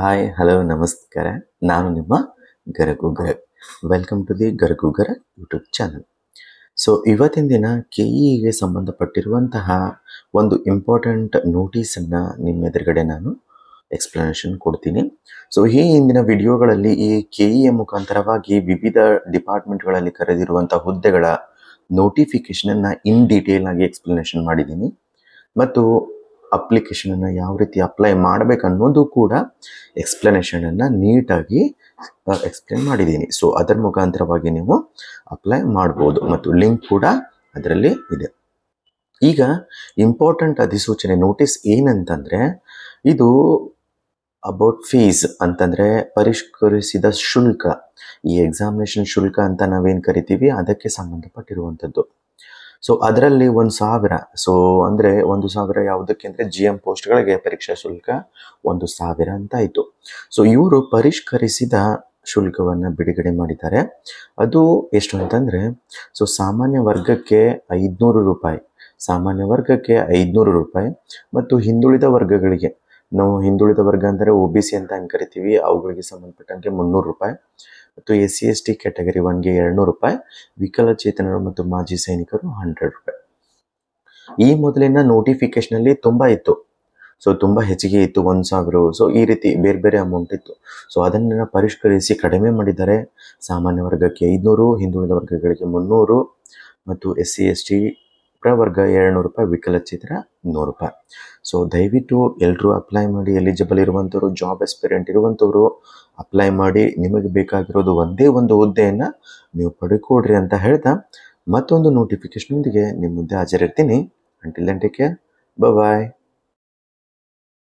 hi hello ನಮಸ್ಕಾರ ನಾನು ನಿಮ್ಮ ಗರಗು ಗರಗ್ ವೆಲ್ಕಮ್ ಟು ದಿ ಗರಗು ಗರಗ್ ಯೂಟ್ಯೂಬ್ ಚಾನಲ್ ಸೊ ಇವತ್ತಿನ ದಿನ ಕೆ ಇಗೆ e ಸಂಬಂಧಪಟ್ಟಿರುವಂತಹ ಒಂದು ಇಂಪಾರ್ಟೆಂಟ್ ನೋಟಿಸನ್ನು ನಿಮ್ಮ ಎದುರುಗಡೆ ನಾನು ಎಕ್ಸ್ಪ್ಲನೇಷನ್ ಕೊಡ್ತೀನಿ ಸೊ ಈ ಹಿಂದಿನ ವಿಡಿಯೋಗಳಲ್ಲಿ ಈ ಕೆ ಇ e ಮುಖಾಂತರವಾಗಿ ವಿವಿಧ ಡಿಪಾರ್ಟ್ಮೆಂಟ್ಗಳಲ್ಲಿ ಕರೆದಿರುವಂಥ ಹುದ್ದೆಗಳ ನೋಟಿಫಿಕೇಷನನ್ನು ಇನ್ ಡೀಟೇಲ್ ಆಗಿ ಎಕ್ಸ್ಪ್ಲನೇಷನ್ ಮಾಡಿದ್ದೀನಿ ಮತ್ತು ಅಪ್ಲಿಕೇಶನನ್ನು ಯಾವ ರೀತಿ ಅಪ್ಲೈ ಮಾಡಬೇಕು ಅನ್ನೋದು ಕೂಡ ಎಕ್ಸ್ಪ್ಲನೇಷನನ್ನು ನೀಟಾಗಿ ಎಕ್ಸ್ಪ್ಲೇನ್ ಮಾಡಿದ್ದೀನಿ ಸೊ ಅದರ ಮುಖಾಂತರವಾಗಿ ನೀವು ಅಪ್ಲೈ ಮಾಡ್ಬೋದು ಮತ್ತು ಲಿಂಕ್ ಕೂಡ ಅದರಲ್ಲಿ ಇದೆ ಈಗ ಇಂಪಾರ್ಟೆಂಟ್ ಅಧಿಸೂಚನೆ ನೋಟಿಸ್ ಏನಂತಂದರೆ ಇದು ಅಬೌಟ್ ಫೀಸ್ ಅಂತಂದರೆ ಪರಿಷ್ಕರಿಸಿದ ಶುಲ್ಕ ಈ ಎಕ್ಸಾಮಿನೇಷನ್ ಶುಲ್ಕ ಅಂತ ನಾವೇನು ಕರಿತೀವಿ ಅದಕ್ಕೆ ಸಂಬಂಧಪಟ್ಟಿರುವಂಥದ್ದು ಸೊ ಅದರಲ್ಲಿ ಒಂದು ಸಾವಿರ ಸೊ ಅಂದರೆ ಒಂದು ಸಾವಿರ ಯಾವುದಕ್ಕೆ ಅಂದರೆ ಜಿ ಎಮ್ ಪೋಸ್ಟ್ಗಳಿಗೆ ಪರೀಕ್ಷಾ ಶುಲ್ಕ ಒಂದು ಸಾವಿರ ಅಂತ ಇತ್ತು ಸೊ ಇವರು ಪರಿಷ್ಕರಿಸಿದ ಶುಲ್ಕವನ್ನು ಬಿಡುಗಡೆ ಮಾಡಿದ್ದಾರೆ ಅದು ಎಷ್ಟು ಅಂತಂದರೆ ಸೊ ಸಾಮಾನ್ಯ ವರ್ಗಕ್ಕೆ ಐದುನೂರು ರೂಪಾಯಿ ಸಾಮಾನ್ಯ ವರ್ಗಕ್ಕೆ ಐದುನೂರು ರೂಪಾಯಿ ಮತ್ತು ಹಿಂದುಳಿದ ವರ್ಗಗಳಿಗೆ ನಾವು ಹಿಂದುಳಿದ ವರ್ಗ ಅಂದರೆ ಒ ಬಿ ಸಿ ಅಂತ ಹಂಗೆ ಕರಿತೀವಿ ಅವುಗಳಿಗೆ ಸಂಬಂಧಪಟ್ಟಂಗೆ ಮುನ್ನೂರು ರೂಪಾಯಿ ಮತ್ತು S C S T category ಒನ್ಗೆ ಎರಡುನೂರು ರೂಪಾಯಿ ವಿಕಲಚೇತನರು ಮತ್ತು ಮಾಜಿ ಸೈನಿಕರು ಹಂಡ್ರೆಡ್ ರೂಪಾಯಿ ಈ ಮೊದಲಿನ ನೋಟಿಫಿಕೇಶನಲ್ಲಿ ತುಂಬ ಇತ್ತು ಸೊ ತುಂಬ ಹೆಚ್ಚಿಗೆ ಇತ್ತು ಒಂದು ಸಾವಿರ ಸೊ ಈ ರೀತಿ ಬೇರೆ ಬೇರೆ ಅಮೌಂಟ್ ಇತ್ತು ಸೊ ಅದನ್ನೆಲ್ಲ ಪರಿಷ್ಕರಿಸಿ ಕಡಿಮೆ ಮಾಡಿದ್ದಾರೆ ಸಾಮಾನ್ಯ ವರ್ಗಕ್ಕೆ ಐದುನೂರು ಹಿಂದುಳಿದ ವರ್ಗಗಳಿಗೆ ಮುನ್ನೂರು ಮತ್ತು ಎಸ್ ಸಿ ಎಸ್ ಟಿ ಪ್ರವರ್ಗ ಎರಡುನೂರು ರೂಪಾಯಿ ವಿಕಲಚಿತ್ರ ನೂರು ರೂಪಾಯಿ ಸೊ ದಯವಿಟ್ಟು ಎಲ್ಲರೂ ಅಪ್ಲೈ ಮಾಡಿ ಎಲಿಜಿಬಲ್ ಇರುವಂಥವ್ರು ಜಾಬ್ ಎಕ್ಸ್ಪೀರಿಯೆಂಟ್ ಇರುವಂಥವ್ರು ಅಪ್ಲೈ ಮಾಡಿ ನಿಮಗೆ ಬೇಕಾಗಿರೋದು ಒಂದೇ ಒಂದು ಹುದ್ದೆಯನ್ನು ನೀವು ಪಡ್ಕೊಡ್ರಿ ಅಂತ ಹೇಳ್ತಾ ಮತ್ತೊಂದು ನೋಟಿಫಿಕೇಶನೊಂದಿಗೆ ನಿಮ್ಮ ಮುಂದೆ ಹಾಜರಿರ್ತೀನಿ ಅಂಟಿಲ್ ದೆನ್ ಕೇರ್ ಬಾಯ್